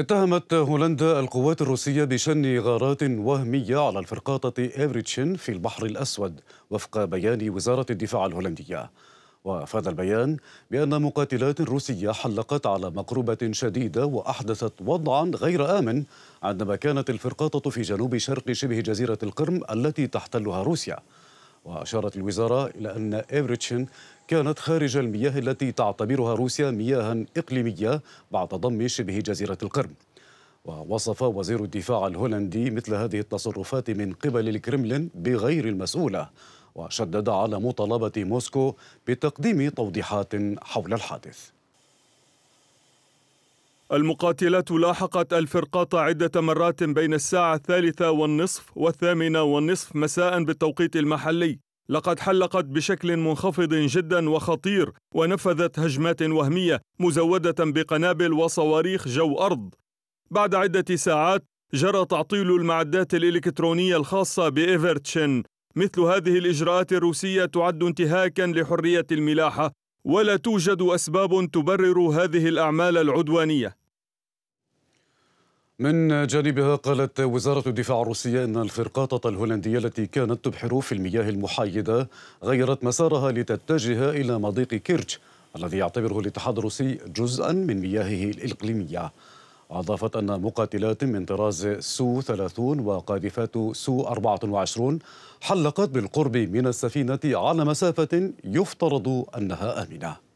اتهمت هولندا القوات الروسية بشن غارات وهمية على الفرقاطة إيفريتشن في البحر الأسود وفق بيان وزارة الدفاع الهولندية وأفاد البيان بأن مقاتلات روسية حلقت على مقربة شديدة وأحدثت وضعا غير آمن عندما كانت الفرقاطة في جنوب شرق شبه جزيرة القرم التي تحتلها روسيا وأشارت الوزارة إلى أن إيفريتشن كانت خارج المياه التي تعتبرها روسيا مياها إقليمية بعد ضم شبه جزيرة القرم ووصف وزير الدفاع الهولندي مثل هذه التصرفات من قبل الكرملين بغير المسؤولة وشدد على مطالبة موسكو بتقديم توضيحات حول الحادث المقاتلات لاحقت الفرقاط عدة مرات بين الساعة الثالثة والنصف والثامنة والنصف مساء بالتوقيت المحلي لقد حلقت بشكل منخفض جدا وخطير ونفذت هجمات وهمية مزودة بقنابل وصواريخ جو أرض بعد عدة ساعات جرى تعطيل المعدات الإلكترونية الخاصة بإيفرتشن مثل هذه الإجراءات الروسية تعد انتهاكا لحرية الملاحة ولا توجد أسباب تبرر هذه الأعمال العدوانية من جانبها قالت وزارة الدفاع الروسية أن الفرقاطة الهولندية التي كانت تبحر في المياه المحايدة غيرت مسارها لتتجه إلى مضيق كيرتش الذي يعتبره الاتحاد الروسي جزءا من مياهه الإقليمية أضافت أن مقاتلات من طراز سو 30 وقاذفات سو 24 حلقت بالقرب من السفينة على مسافة يفترض أنها آمنة